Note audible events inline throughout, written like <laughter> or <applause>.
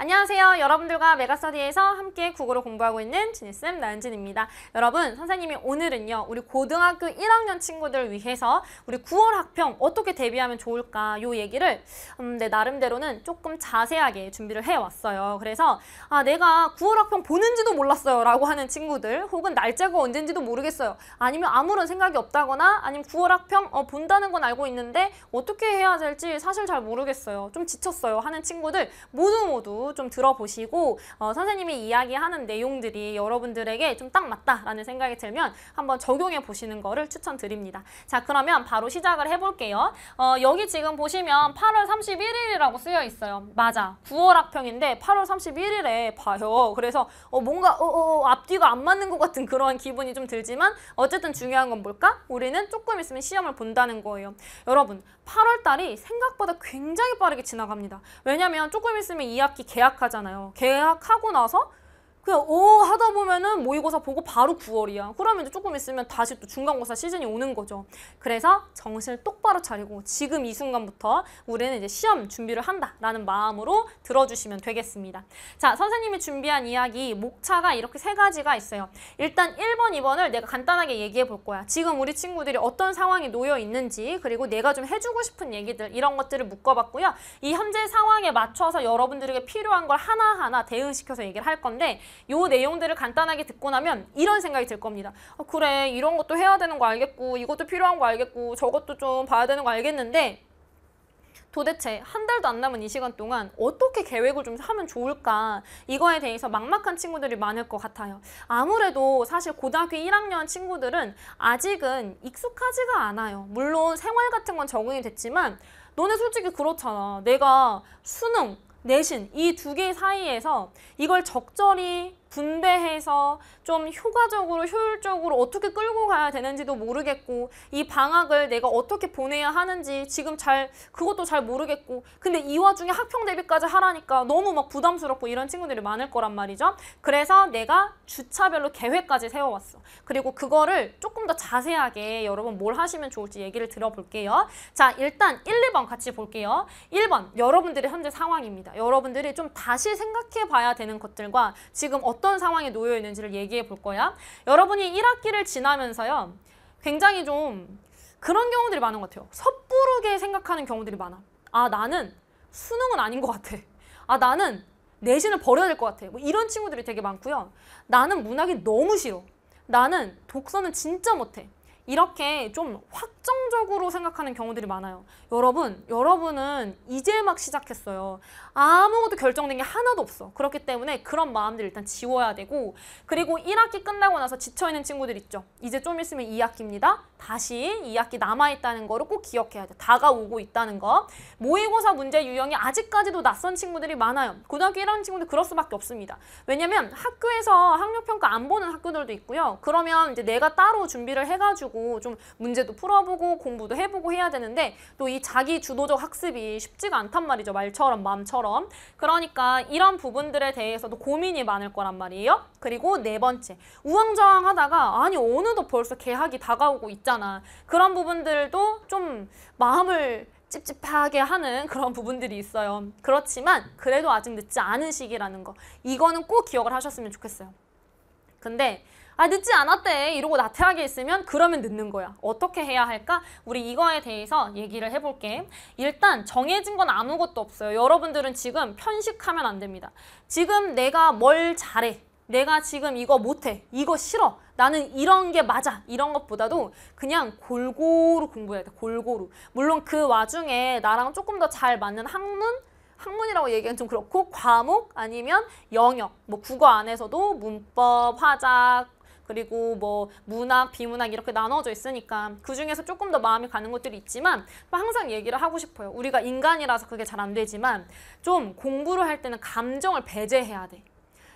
안녕하세요. 여러분들과 메가스터디에서 함께 국어를 공부하고 있는 지니쌤 나은진입니다. 여러분, 선생님이 오늘은요. 우리 고등학교 1학년 친구들 위해서 우리 9월 학평 어떻게 대비하면 좋을까 요 얘기를 음, 내 네, 나름대로는 조금 자세하게 준비를 해왔어요. 그래서 아 내가 9월 학평 보는지도 몰랐어요 라고 하는 친구들 혹은 날짜가 언젠지도 모르겠어요. 아니면 아무런 생각이 없다거나 아니면 9월 학평 어, 본다는 건 알고 있는데 어떻게 해야 될지 사실 잘 모르겠어요. 좀 지쳤어요 하는 친구들 모두 모두 좀 들어보시고 어, 선생님이 이야기하는 내용들이 여러분들에게 좀 딱 맞다라는 생각이 들면 한번 적용해 보시는 거를 추천드립니다. 자 그러면 바로 시작을 해볼게요. 어, 여기 지금 보시면 8월 31일이라고 쓰여 있어요. 맞아. 9월 학평인데 8월 31일에 봐요. 그래서 어, 뭔가 어, 어, 어, 앞뒤가 안 맞는 것 같은 그런 기분이 좀 들지만 어쨌든 중요한 건 뭘까? 우리는 조금 있으면 시험을 본다는 거예요. 여러분 8월 달이 생각보다 굉장히 빠르게 지나갑니다. 왜냐면 조금 있으면 2학기 개 계약하잖아요. 계약하고 나서 그냥 오 어 하다 보면은 모의고사 보고 바로 9월이야. 그러면 이제 조금 있으면 다시 또 중간고사 시즌이 오는 거죠. 그래서 정신을 똑바로 차리고 지금 이 순간부터 우리는 이제 시험 준비를 한다라는 마음으로 들어주시면 되겠습니다. 자, 선생님이 준비한 이야기 목차가 이렇게 세 가지가 있어요. 일단 1번, 2번을 내가 간단하게 얘기해 볼 거야. 지금 우리 친구들이 어떤 상황에 놓여 있는지 그리고 내가 좀 해주고 싶은 얘기들 이런 것들을 묶어봤고요. 이 현재 상황에 맞춰서 여러분들에게 필요한 걸 하나하나 대응시켜서 얘기를 할 건데 요 내용들을 간단하게 듣고 나면 이런 생각이 들 겁니다. 아, 그래 이런 것도 해야 되는 거 알겠고 이것도 필요한 거 알겠고 저것도 좀 봐야 되는 거 알겠는데 도대체 한 달도 안 남은 이 시간 동안 어떻게 계획을 좀 하면 좋을까 이거에 대해서 막막한 친구들이 많을 것 같아요. 아무래도 사실 고등학교 1학년 친구들은 아직은 익숙하지가 않아요. 물론 생활 같은 건 적응이 됐지만 너네 솔직히 그렇잖아. 내가 수능, 내신 이 두 개 사이에서 이걸 적절히 분배해서 좀 효과적으로 효율적으로 어떻게 끌고 가야 되는지도 모르겠고 이 방학을 내가 어떻게 보내야 하는지 지금 잘 그것도 잘 모르겠고 근데 이 와중에 학평 대비까지 하라니까 너무 막 부담스럽고 이런 친구들이 많을 거란 말이죠 그래서 내가 주차별로 계획까지 세워왔어 그리고 그거를 조금 더 자세하게 여러분 뭘 하시면 좋을지 얘기를 들어볼게요 자 일단 1, 2번 같이 볼게요 1번 여러분들의 현재 상황입니다 여러분들이 좀 다시 생각해 봐야 되는 것들과 지금 어떤 어떤 상황에 놓여 있는지를 얘기해 볼 거야. 여러분이 1학기를 지나면서요. 굉장히 좀 그런 경우들이 많은 것 같아요. 섣부르게 생각하는 경우들이 많아. 아 나는 수능은 아닌 것 같아. 아 나는 내신을 버려야 될 것 같아. 뭐 이런 친구들이 되게 많고요. 나는 문학이 너무 싫어. 나는 독서는 진짜 못해. 이렇게 좀 확정적으로 생각하는 경우들이 많아요. 여러분, 여러분은 이제 막 시작했어요. 아무것도 결정된 게 하나도 없어. 그렇기 때문에 그런 마음들 일단 지워야 되고 그리고 1학기 끝나고 나서 지쳐있는 친구들 있죠. 이제 좀 있으면 2학기입니다. 다시 2학기 남아있다는 거를 꼭 기억해야 돼. 다가오고 있다는 거. 모의고사 문제 유형이 아직까지도 낯선 친구들이 많아요. 고등학교 1학년 친구들 그럴 수밖에 없습니다. 왜냐면 학교에서 학력평가 안 보는 학교들도 있고요. 그러면 이제 내가 따로 준비를 해가지고 하고 좀 문제도 풀어보고 공부도 해보고 해야 되는데 또 이 자기 주도적 학습이 쉽지가 않단 말이죠. 말처럼 마음처럼. 그러니까 이런 부분들에 대해서도 고민이 많을 거란 말이에요. 그리고 네 번째, 우왕좌왕 하다가 아니 어느덧 벌써 개학이 다가오고 있잖아. 그런 부분들도 좀 마음을 찝찝하게 하는 그런 부분들이 있어요. 그렇지만 그래도 아직 늦지 않은 시기라는 거. 이거는 꼭 기억을 하셨으면 좋겠어요. 근데 아 늦지 않았대 이러고 나태하게 있으면 그러면 늦는 거야. 어떻게 해야 할까? 우리 이거에 대해서 얘기를 해볼게. 일단 정해진 건 아무것도 없어요. 여러분들은 지금 편식하면 안 됩니다. 지금 내가 뭘 잘해. 내가 지금 이거 못해. 이거 싫어. 나는 이런 게 맞아 이런 것보다도 그냥 골고루 공부해야 돼 골고루 물론 그 와중에 나랑 조금 더 잘 맞는 학문 학문이라고 얘기는 하좀 그렇고 과목 아니면 영역 뭐 국어 안에서도 문법 화작 그리고 뭐 문학, 비문학 이렇게 나눠져 있으니까 그중에서 조금 더 마음이 가는 것들이 있지만 항상 얘기를 하고 싶어요. 우리가 인간이라서 그게 잘 안 되지만 좀 공부를 할 때는 감정을 배제해야 돼.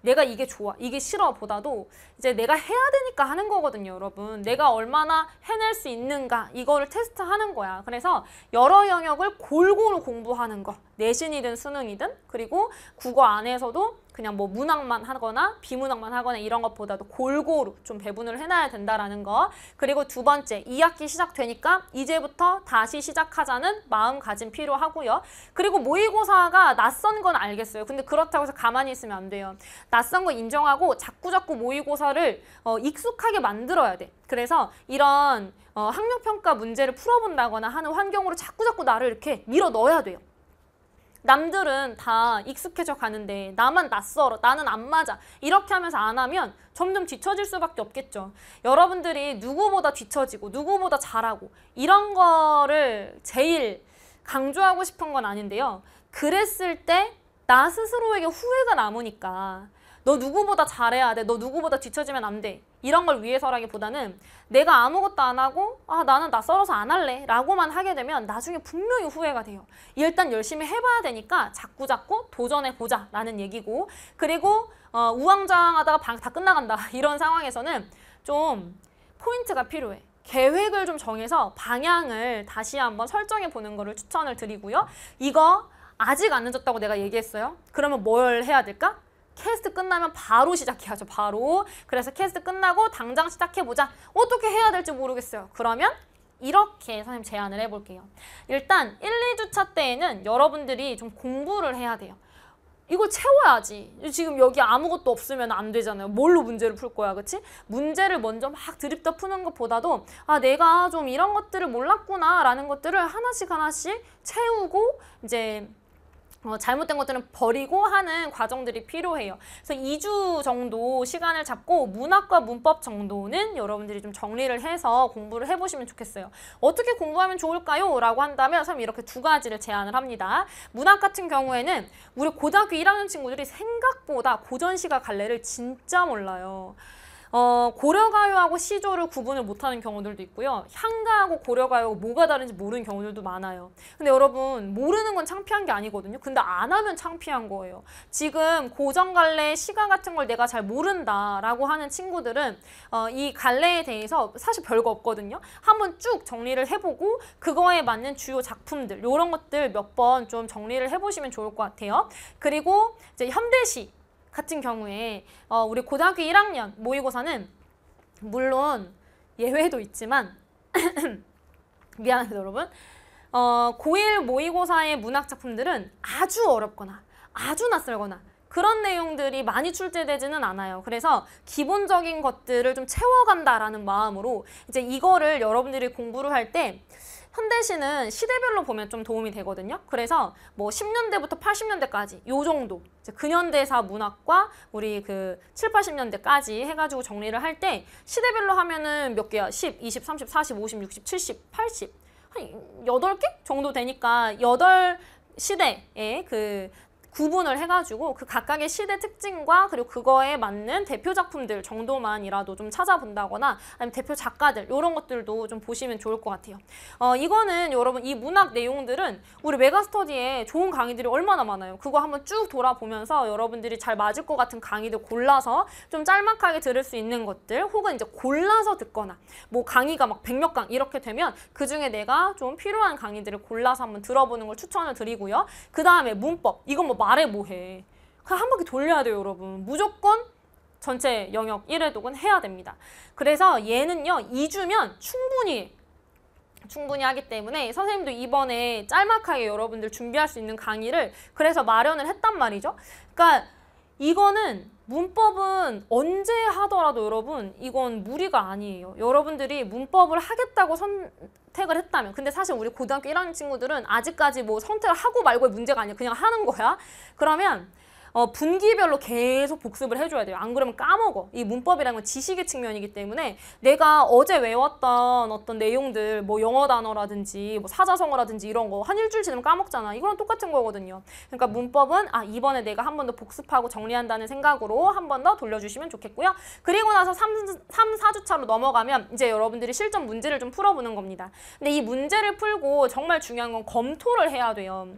내가 이게 좋아, 이게 싫어 보다도 이제 내가 해야 되니까 하는 거거든요, 여러분. 내가 얼마나 해낼 수 있는가 이거를 테스트하는 거야. 그래서 여러 영역을 골고루 공부하는 거. 내신이든 수능이든 그리고 국어 안에서도 그냥 뭐문학만 하거나 비문학만 하거나 이런 것보다도 골고루 좀 배분을 해놔야 된다라는 거. 그리고 두 번째, 2학기 시작되니까 이제부터 다시 시작하자는 마음가짐 필요하고요. 그리고 모의고사가 낯선 건 알겠어요. 근데 그렇다고 해서 가만히 있으면 안 돼요. 낯선 거 인정하고 자꾸자꾸 모의고사를 어, 익숙하게 만들어야 돼. 그래서 이런 어, 학력평가 문제를 풀어본다거나 하는 환경으로 자꾸자꾸 나를 이렇게 밀어 넣어야 돼요. 남들은 다 익숙해져 가는데 나만 낯설어 나는 안 맞아 이렇게 하면서 안 하면 점점 뒤처질 수밖에 없겠죠 여러분들이 누구보다 뒤처지고 누구보다 잘하고 이런 거를 제일 강조하고 싶은 건 아닌데요 그랬을 때 나 스스로에게 후회가 남으니까 너 누구보다 잘해야 돼. 너 누구보다 뒤처지면 안 돼. 이런 걸 위해서라기보다는 내가 아무것도 안 하고 아 나는 나 썰어서 안 할래 라고만 하게 되면 나중에 분명히 후회가 돼요. 일단 열심히 해봐야 되니까 자꾸자꾸 도전해보자 라는 얘기고 그리고 어, 우왕좌왕하다가 방다 끝나간다 <laughs> 이런 상황에서는 좀 포인트가 필요해. 계획을 좀 정해서 방향을 다시 한번 설정해 보는 거를 추천을 드리고요. 이거 아직 안 늦었다고 내가 얘기했어요. 그러면 뭘 해야 될까? 캐스트 끝나면 바로 시작해야죠. 바로. 그래서 캐스트 끝나고 당장 시작해보자. 어떻게 해야 될지 모르겠어요. 그러면 이렇게 선생님 제안을 해볼게요. 일단 1, 2주차 때에는 여러분들이 좀 공부를 해야 돼요. 이거 채워야지. 지금 여기 아무것도 없으면 안 되잖아요. 뭘로 문제를 풀 거야, 그치? 문제를 먼저 막 드립다 푸는 것보다도 아, 내가 좀 이런 것들을 몰랐구나 라는 것들을 하나씩 하나씩 채우고 이제 어, 잘못된 것들은 버리고 하는 과정들이 필요해요. 그래서 2주 정도 시간을 잡고 문학과 문법 정도는 여러분들이 좀 정리를 해서 공부를 해보시면 좋겠어요. 어떻게 공부하면 좋을까요? 라고 한다면 선생님 이렇게 두 가지를 제안을 합니다. 문학 같은 경우에는 우리 고등학교 1학년 친구들이 생각보다 고전시가 갈래를 진짜 몰라요. 어, 고려가요하고 시조를 구분을 못하는 경우들도 있고요. 향가하고 고려가요 뭐가 다른지 모르는 경우들도 많아요. 근데 여러분 모르는 건 창피한 게 아니거든요. 근데 안 하면 창피한 거예요. 지금 고정갈래, 시가 같은 걸 내가 잘 모른다라고 하는 친구들은 어, 이 갈래에 대해서 사실 별거 없거든요. 한번 쭉 정리를 해보고 그거에 맞는 주요 작품들 이런 것들 몇 번 좀 정리를 해보시면 좋을 것 같아요. 그리고 이제 현대시 같은 경우에 어, 우리 고등학교 1학년 모의고사는 물론 예외도 있지만 <clears throat> 미안합니다 여러분 어, 고1 모의고사의 문학 작품들은 아주 어렵거나 아주 낯설거나 그런 내용들이 많이 출제되지는 않아요. 그래서 기본적인 것들을 좀 채워간다라는 마음으로 이제 이거를 여러분들이 공부를 할때 현대시는 시대별로 보면 좀 도움이 되거든요. 그래서 뭐 10년대부터 80년대까지 요 정도 근현대사 문학과 우리 그 7, 80년대까지 해가지고 정리를 할 때 시대별로 하면은 몇 개야? 10, 20, 30, 40, 50, 60, 70, 80한 8개 정도 되니까 8시대에그 구분을 해가지고 그 각각의 시대 특징과 그리고 그거에 맞는 대표 작품들 정도만이라도 좀 찾아본다거나 아니면 대표 작가들 이런 것들도 좀 보시면 좋을 것 같아요. 어, 이거는 여러분 이 문학 내용들은 우리 메가스터디에 좋은 강의들이 얼마나 많아요. 그거 한번 쭉 돌아보면서 여러분들이 잘 맞을 것 같은 강의들 골라서 좀 짤막하게 들을 수 있는 것들 혹은 이제 골라서 듣거나 뭐 강의가 막 백몇 강 이렇게 되면 그중에 내가 좀 필요한 강의들을 골라서 한번 들어보는 걸 추천을 드리고요. 그 다음에 문법 이건 뭐 말해 뭐 뭐해. 그냥 한 바퀴 돌려야 돼요, 여러분. 무조건 전체 영역 1회독은 해야 됩니다. 그래서 얘는요, 2주면 충분히 충분히 하기 때문에 선생님도 이번에 짤막하게 여러분들 준비할 수 있는 강의를 그래서 마련을 했단 말이죠. 그러니까 이거는 문법은 하더라도 여러분 이건 무리가 아니에요. 여러분들이 문법을 하겠다고 선택을 했다면 근데 사실 우리 고등학교 1학년 친구들은 아직까지 뭐 선택을 하고 말고의 문제가 아니에 그냥 하는 거야. 그러면 어, 분기별로 계속 복습을 해줘야 돼요. 안 그러면 까먹어. 이 문법이라는 건 지식의 측면이기 때문에 내가 어제 외웠던 어떤 내용들 뭐 영어 단어라든지 뭐 사자성어라든지 이런 거 한 일주일 지나면 까먹잖아. 이거랑 똑같은 거거든요. 그러니까 문법은 아 이번에 내가 한 번 더 복습하고 정리한다는 생각으로 한 번 더 돌려주시면 좋겠고요. 그리고 나서 3, 3, 4주차로 넘어가면 이제 여러분들이 실전 문제를 좀 풀어보는 겁니다. 근데 이 문제를 풀고 정말 중요한 건 검토를 해야 돼요.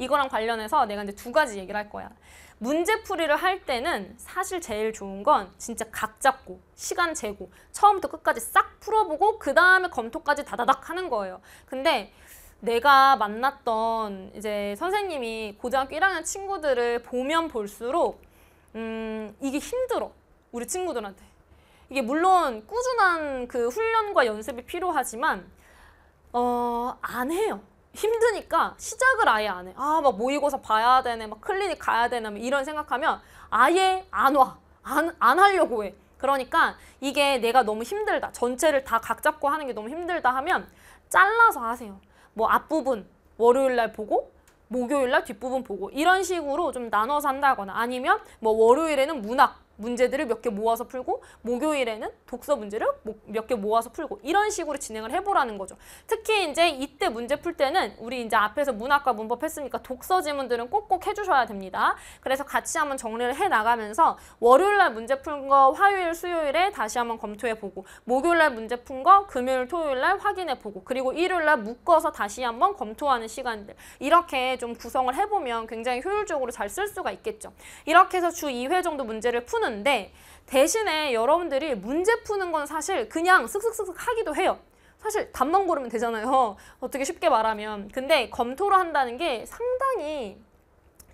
이거랑 관련해서 내가 이제 두 가지 얘기를 할 거야. 문제풀이를 할 때는 사실 제일 좋은 건 진짜 각 잡고 시간 재고 처음부터 끝까지 싹 풀어보고 그 다음에 검토까지 다다닥 하는 거예요. 근데 내가 만났던 이제 선생님이 고등학교 1학년 친구들을 보면 볼수록 음, 이게 힘들어. 우리 친구들한테. 이게 물론 꾸준한 그 훈련과 연습이 필요하지만 어, 안 해요. 힘드니까 시작을 아예 안 해. 아, 막 모의고사 봐야 되네, 막 클리닉 가야 되네, 이런 생각하면 아예 안 와. 안, 안 하려고 해. 그러니까 이게 내가 너무 힘들다. 전체를 다 각 잡고 하는 게 너무 힘들다 하면 잘라서 하세요. 뭐 앞부분 월요일 날 보고 목요일 날 뒷부분 보고 이런 식으로 좀 나눠서 한다거나 아니면 뭐 월요일에는 문학 문제들을 몇 개 모아서 풀고 목요일에는 독서 문제를 몇 개 모아서 풀고 이런 식으로 진행을 해보라는 거죠. 특히 이제 이때 문제 풀 때는 우리 이제 앞에서 문학과 문법 했으니까 독서 지문들은 꼭꼭 해주셔야 됩니다. 그래서 같이 한번 정리를 해나가면서 월요일날 문제 푼 거 화요일 수요일에 다시 한번 검토해보고 목요일날 문제 푼 거 금요일 토요일날 확인해보고 그리고 일요일날 묶어서 다시 한번 검토하는 시간들 이렇게 좀 구성을 해보면 굉장히 효율적으로 잘 쓸 수가 있겠죠. 이렇게 해서 주 2회 정도 문제를 푸는 푸는데 대신에 여러분들이 문제 푸는 건 사실 그냥 쓱쓱쓱쓱 하기도 해요. 사실 답만 고르면 되잖아요. <laughs> 어떻게 쉽게 말하면. 근데 검토를 한다는 게 상당히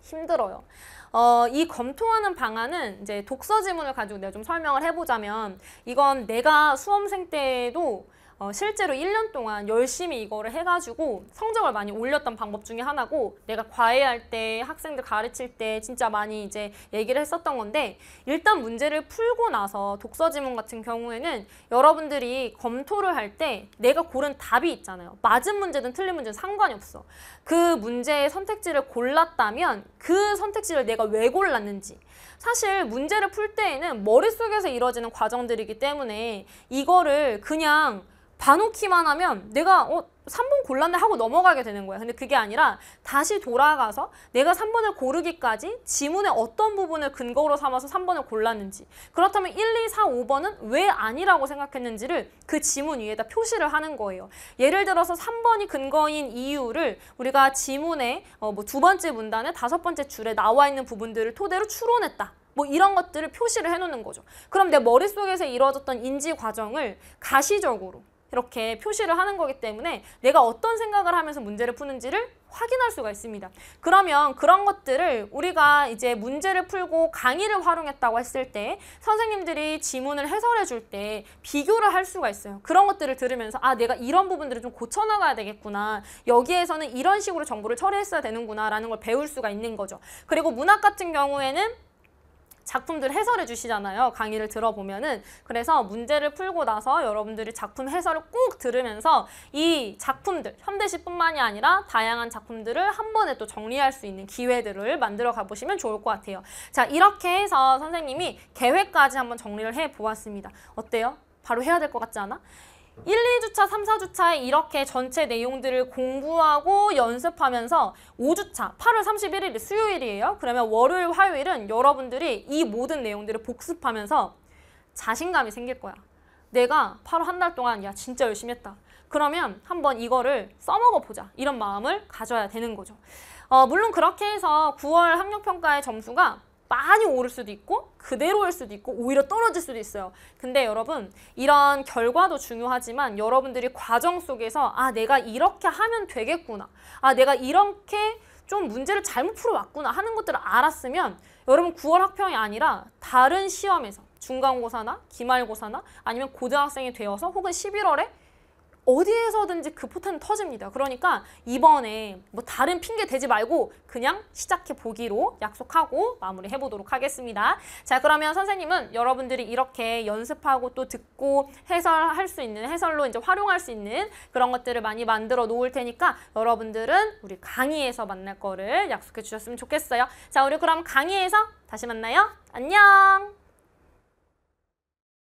힘들어요. 어, 이 검토하는 방안은 이제 독서 지문을 가지고 내가 좀 설명을 해보자면 이건 내가 수험생 때에도 어, 실제로 1년 동안 열심히 이거를 해가지고 성적을 많이 올렸던 방법 중에 하나고 내가 과외할 때 학생들 가르칠 때 진짜 많이 이제 얘기를 했었던 건데 일단 문제를 풀고 나서 독서 지문 같은 경우에는 여러분들이 검토를 할 때 내가 고른 답이 있잖아요. 맞은 문제든 틀린 문제든 상관이 없어. 그 문제의 선택지를 골랐다면 그 선택지를 내가 왜 골랐는지 사실 문제를 풀 때에는 머릿속에서 이루어지는 과정들이기 때문에 이거를 그냥 반놓기만 하면 내가 어 3번 골랐네 하고 넘어가게 되는 거예요. 근데 그게 아니라 다시 돌아가서 내가 3번을 고르기까지 지문의 어떤 부분을 근거로 삼아서 3번을 골랐는지 그렇다면 1, 2, 4, 5번은 왜 아니라고 생각했는지를 그 지문 위에다 표시를 하는 거예요. 예를 들어서 3번이 근거인 이유를 우리가 지문의 어, 뭐두 번째 문단의 다섯 번째 줄에 나와 있는 부분들을 토대로 추론했다. 뭐 이런 것들을 표시를 해놓는 거죠. 그럼 내 머릿속에서 이루어졌던 인지 과정을 가시적으로 이렇게 표시를 하는 거기 때문에 내가 어떤 생각을 하면서 문제를 푸는지를 확인할 수가 있습니다. 그러면 그런 것들을 우리가 이제 문제를 풀고 강의를 활용했다고 했을 때 선생님들이 지문을 해설해 줄 때 비교를 할 수가 있어요. 그런 것들을 들으면서 아 내가 이런 부분들을 좀 고쳐나가야 되겠구나. 여기에서는 이런 식으로 정보를 처리했어야 되는구나 라는 걸 배울 수가 있는 거죠. 그리고 문학 같은 경우에는 작품들 해설해 주시잖아요. 강의를 들어보면은. 그래서 문제를 풀고 나서 여러분들이 작품 해설을 꼭 들으면서 이 작품들, 현대시뿐만이 아니라 다양한 작품들을 한 번에 또 정리할 수 있는 기회들을 만들어 가보시면 좋을 것 같아요. 자, 이렇게 해서 선생님이 계획까지 한번 정리를 해 보았습니다. 어때요? 바로 해야 될 것 같지 않아? 1, 2주차 3, 4주차에 이렇게 전체 내용들을 공부하고 연습하면서 5주차8월3 1일일이 수요일이에요. 그러면 월요일, 화요일은 여러분들이 이 모든 내용들을 복습하면서 자신감이 생길 거야. 내가 8월 한 달 동안 야 진짜 열심히 했다. 그러면 한번 이거를 써먹어 보자. 이런 마음을 가져야 되는 거죠. 어, 물론 그렇게 해서 9월 학력평가의 점수가 많이 오를 수도 있고 그대로일 수도 있고 오히려 떨어질 수도 있어요. 근데 여러분 이런 결과도 중요하지만 여러분들이 과정 속에서 아 내가 이렇게 하면 되겠구나 아 내가 이렇게 좀 문제를 잘못 풀어왔구나 하는 것들을 알았으면 여러분 9월 학평이 아니라 다른 시험에서 중간고사나 기말고사나 아니면 고등학생이 되어서 혹은 11월에 어디에 언든지그포텐 터집니다. 그러니까 이번에 뭐 다른 핑계 대지 말고 그냥 시작해 보기로 약속하고 마무리해 보도록 하겠습니다. 자 그러면 선생님은 여러분들이 이렇게 연습하고 또 듣고 해설할 수 있는 해설로 이제 활용할 수 있는 그런 것들을 많이 만들어 놓을 테니까 여러분들은 우리 강의에서 만날 거를 약속해 주셨으면 좋겠어요. 자 우리 그럼 강의에서 다시 만나요. 안녕!